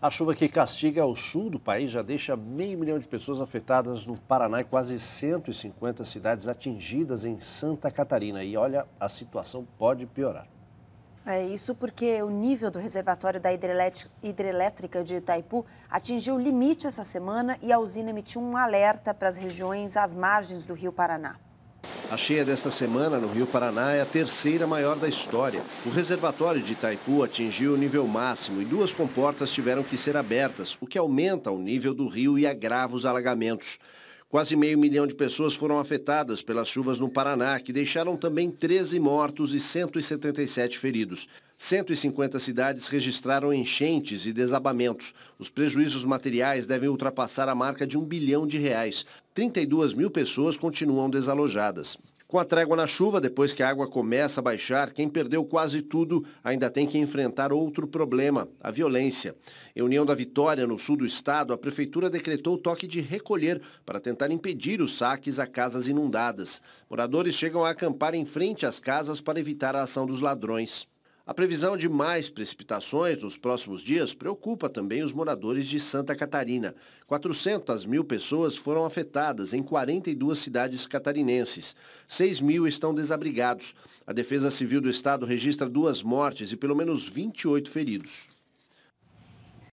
A chuva que castiga o sul do país já deixa meio milhão de pessoas afetadas no Paraná e quase 150 cidades atingidas em Santa Catarina. E olha, a situação pode piorar. É isso porque o nível do reservatório da hidrelétrica de Itaipu atingiu o limite essa semana e a usina emitiu um alerta para as regiões às margens do Rio Paraná. A cheia desta semana no Rio Paraná é a terceira maior da história. O reservatório de Itaipu atingiu o nível máximo e duas comportas tiveram que ser abertas, o que aumenta o nível do rio e agrava os alagamentos. Quase meio milhão de pessoas foram afetadas pelas chuvas no Paraná, que deixaram também 13 mortos e 177 feridos. 150 cidades registraram enchentes e desabamentos. Os prejuízos materiais devem ultrapassar a marca de um bilhão de reais. 32 mil pessoas continuam desalojadas. Com a trégua na chuva, depois que a água começa a baixar, quem perdeu quase tudo ainda tem que enfrentar outro problema, a violência. Em União da Vitória, no sul do estado, a prefeitura decretou o toque de recolher para tentar impedir os saques a casas inundadas. Moradores chegam a acampar em frente às casas para evitar a ação dos ladrões. A previsão de mais precipitações nos próximos dias preocupa também os moradores de Santa Catarina. 400 mil pessoas foram afetadas em 42 cidades catarinenses. 6 mil estão desabrigados. A Defesa Civil do Estado registra duas mortes e pelo menos 28 feridos.